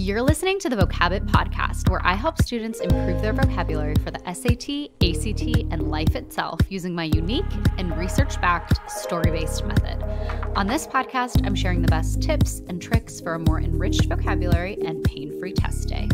You're listening to the Vocabit podcast, where I help students improve their vocabulary for the SAT, ACT, and life itself using my unique and research backed story based method. On this podcast, I'm sharing the best tips and tricks for a more enriched vocabulary and pain free test day.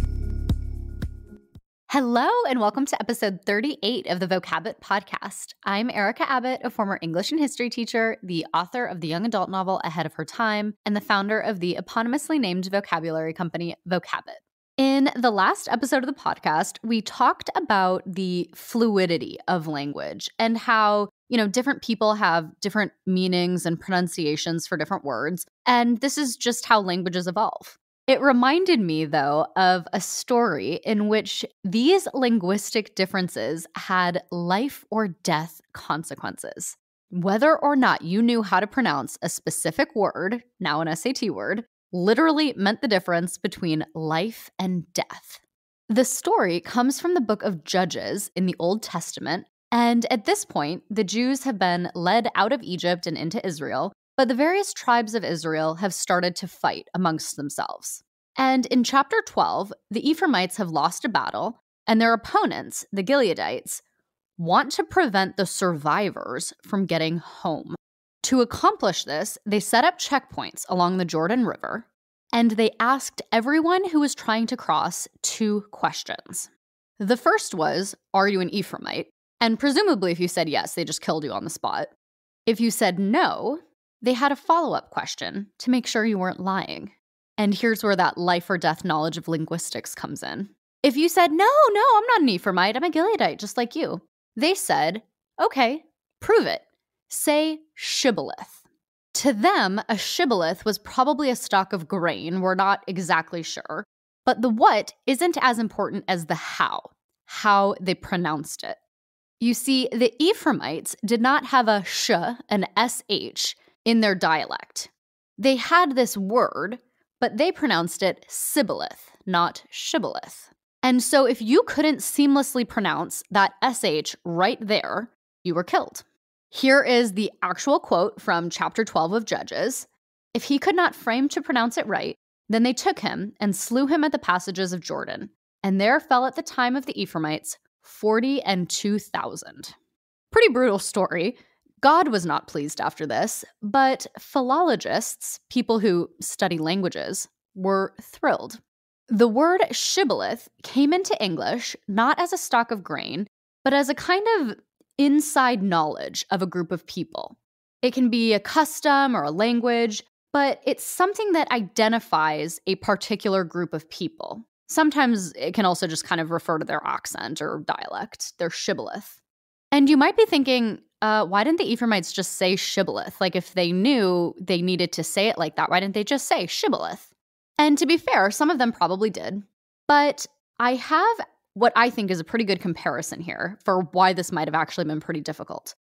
Hello, and welcome to episode 38 of the Vocabit podcast. I'm Erica Abbott, a former English and history teacher, the author of the young adult novel Ahead of Her Time, and the founder of the eponymously named vocabulary company Vocabit. In the last episode of the podcast, we talked about the fluidity of language and how, you know, different people have different meanings and pronunciations for different words. And this is just how languages evolve. It reminded me, though, of a story in which these linguistic differences had life or death consequences. Whether or not you knew how to pronounce a specific word, now an SAT word, literally meant the difference between life and death. The story comes from the book of Judges in the Old Testament, and at this point, the Jews have been led out of Egypt and into Israel, but the various tribes of Israel have started to fight amongst themselves. And in chapter 12, the Ephraimites have lost a battle, and their opponents, the Gileadites, want to prevent the survivors from getting home. To accomplish this, they set up checkpoints along the Jordan River, and they asked everyone who was trying to cross two questions. The first was, Are you an Ephraimite? And presumably, if you said yes, they just killed you on the spot. If you said no, they had a follow up question to make sure you weren't lying. And here's where that life or death knowledge of linguistics comes in. If you said, No, no, I'm not an Ephraimite, I'm a Gileadite, just like you, they said, Okay, prove it. Say shibboleth. To them, a shibboleth was probably a stalk of grain, we're not exactly sure, but the what isn't as important as the how, how they pronounced it. You see, the Ephraimites did not have a sh, an sh, in their dialect. They had this word, but they pronounced it Sibboleth, not shibboleth. And so if you couldn't seamlessly pronounce that SH right there, you were killed. Here is the actual quote from chapter 12 of Judges. If he could not frame to pronounce it right, then they took him and slew him at the passages of Jordan. And there fell at the time of the Ephraimites 40 and 2,000. Pretty brutal story, God was not pleased after this, but philologists, people who study languages, were thrilled. The word shibboleth came into English not as a stock of grain, but as a kind of inside knowledge of a group of people. It can be a custom or a language, but it's something that identifies a particular group of people. Sometimes it can also just kind of refer to their accent or dialect, their shibboleth. And you might be thinking, uh, why didn't the Ephraimites just say shibboleth? Like, if they knew they needed to say it like that, why didn't they just say shibboleth? And to be fair, some of them probably did. But I have what I think is a pretty good comparison here for why this might have actually been pretty difficult.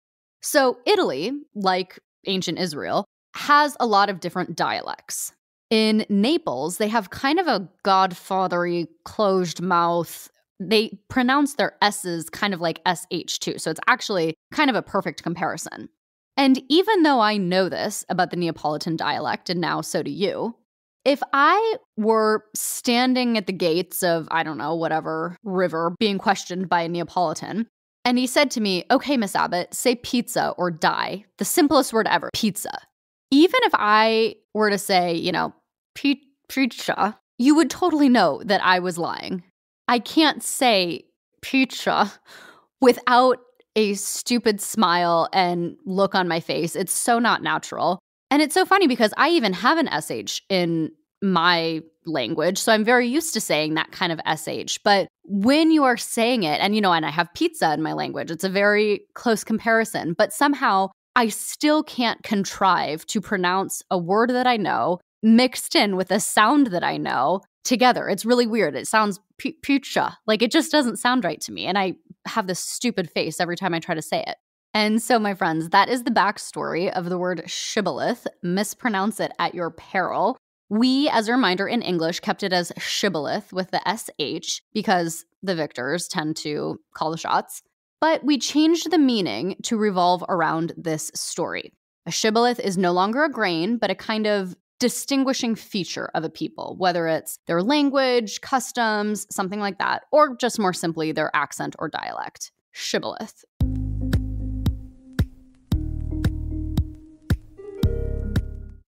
So, Italy, like ancient Israel, has a lot of different dialects. In Naples, they have kind of a godfathery, closed mouth they pronounce their S's kind of like SH2. So it's actually kind of a perfect comparison. And even though I know this about the Neapolitan dialect, and now so do you, if I were standing at the gates of, I don't know, whatever river being questioned by a Neapolitan, and he said to me, Okay, Miss Abbott, say pizza or die, the simplest word ever, pizza. Even if I were to say, you know, pizza, you would totally know that I was lying I can't say pizza without a stupid smile and look on my face. It's so not natural. And it's so funny because I even have an SH in my language. So I'm very used to saying that kind of SH. But when you are saying it, and you know, and I have pizza in my language, it's a very close comparison. But somehow I still can't contrive to pronounce a word that I know mixed in with a sound that I know together. It's really weird. It sounds pucha. Like it just doesn't sound right to me. And I have this stupid face every time I try to say it. And so, my friends, that is the backstory of the word shibboleth. Mispronounce it at your peril. We, as a reminder in English, kept it as shibboleth with the SH because the victors tend to call the shots. But we changed the meaning to revolve around this story. A shibboleth is no longer a grain, but a kind of distinguishing feature of a people, whether it's their language, customs, something like that, or just more simply their accent or dialect. Shibboleth